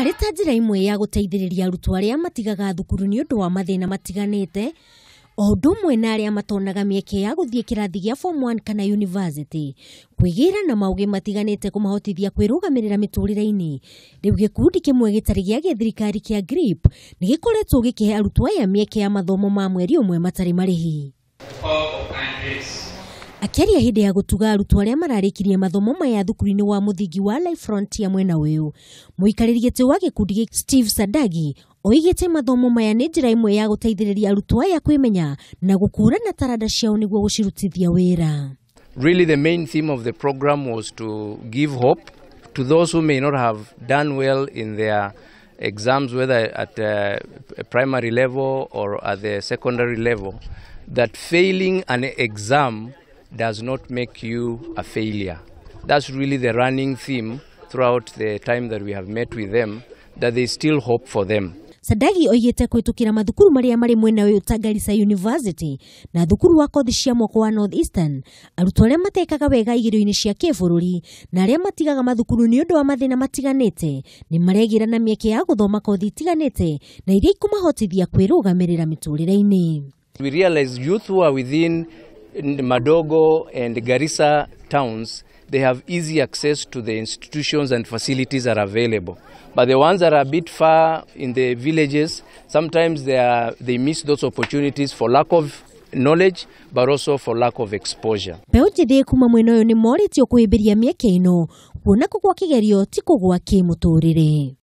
arĩ ta njĩra imwe ya gũteithĩrĩria arutwo arĩa matigaga thukuru nĩ ũndũ wa mathĩna matiganĩte o ũndũ ũmwe na arĩa matonaga mĩeke ya gũthiĩ kĩrathi gĩa form 1 kana university kwĩgĩra na maũgĩ matiganĩte kũmahotithia kwĩrũgamĩrĩra mĩtũũrĩre-inĩ rĩu gĩkundi kĩmwe gĩtarĩ gĩa gĩthirikari kĩa GRIP nĩ gĩkoretwo gĩkĩhe arutwo aya mĩeke ya mathomo ma mweri ũmwe matarĩ marĩhi akiaria hindi ya gutuga arutwo aria mararikirie mathomo maya thukuru-ini wa muthingi wa Life Frontier mwena uyu muikariri giti wa gikundi Steve Sadagi oigite mathomo maya ni njira imwe ya guteithiriria arutwo aya kwimenya na gukurana taranda ciao niguo gucirutithia wira Really the main theme of the program was to give hope to those who may not have done well in their exams whether at a primary level or at the secondary level that failing an exam does not make you a failure. That's really the running theme throughout the time that we have met with them, that there is still hope for them. Sadagi oigite kwitukira mathukuru maria mari mwena uyu ta Garissa University na thukuru wa kothi cia mwako wa North Eastern arutwo aria matekaga wega igiro-ini cia kibururi na aria matigaga mathukuru ni undu wa mathina matiganite ni maregira na mieke ya guthoma kothi itiganite na iria ikumahotithia kwirugamirira miturire-ini. We realize youth who are within Madogo and Garissa towns, they have easy access to the institutions and facilities are available. But the ones that are a bit far in the villages, sometimes they, are, they miss those opportunities for lack of knowledge but also for lack of exposure. Mbeũ njĩthĩ kuma mwena ũyũ nĩ morĩtio kwĩmbĩria mĩeke ĩno kuona kũgwa kĩgerio ti kũgwa kĩmũtũrĩre